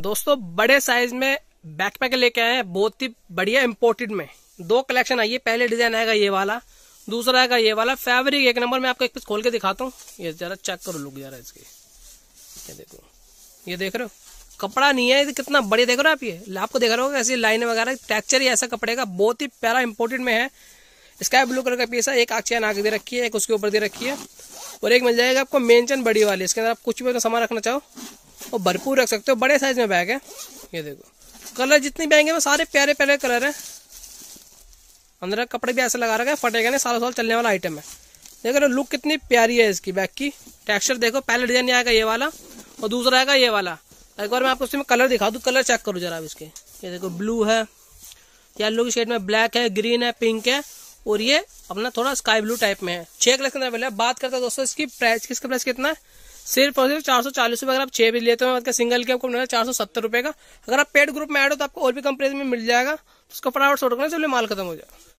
दोस्तों बड़े साइज में बैकपैक लेके आए हैं बहुत ही बढ़िया इम्पोर्टेड में दो कलेक्शन आई है पहले डिजाइन आएगा ये वाला दूसरा आएगा ये वाला फैब्रिक एक नंबर में आपको एक पीस खोल के दिखाता हूँ ये जरा चेक करो लुक जरा इसके ये देखो ये देख रहे हो कपड़ा नहीं है कितना बढ़िया देख रहे हो आप ये आपको देख रहे हो ऐसी लाइन वगैरह टेक्चर ही ऐसा कपड़े का बहुत ही प्यारा इम्पोर्टेड में है स्काई ब्लू कलर का पीस है एक आक्षियान आगे दे रखी है एक उसके ऊपर दे रखी है और एक मिल जाएगा आपको मेंचन बड़ी वाली इसके अंदर आप कुछ भी सामान रखना चाहो और भरपूर रख सकते हो बड़े साइज में बैग है ये देखो कलर जितने बैग है वो सारे प्यारे प्यारे कलर है अंदर कपड़े भी ऐसे लगा रखा है फटेगा नहीं सालों साल चलने वाला आइटम है देख रहे हो लुक कितनी प्यारी है इसकी बैग की टेक्सचर देखो पहले डिजाइन आएगा ये वाला और दूसरा आएगा ये वाला एक बार मैं आपको उसमें कलर दिखा दूँ कलर चेक करूँ जरा इसके ये देखो ब्लू है येलो की शेड में ब्लैक है ग्रीन है पिंक है और ये अपना थोड़ा स्काई ब्लू टाइप में है छह कलर के अंदर पहले बात करते हैं दोस्तों इसकी प्राइस किसका प्राइस कितना है सिर्फ और सिर्फ चार सौ चालीस रुपए अगर आप छह भी लेते हो मतलब सिंगल के आपको मिलेगा चार सौ सत्तर रुपए का अगर आप पेड ग्रुप में एड हो तो आपको और भी कम प्राइस में मिल जाएगा तो उसका फटाफट शॉर्ट करना चलिए माल खत्म हो जाएगा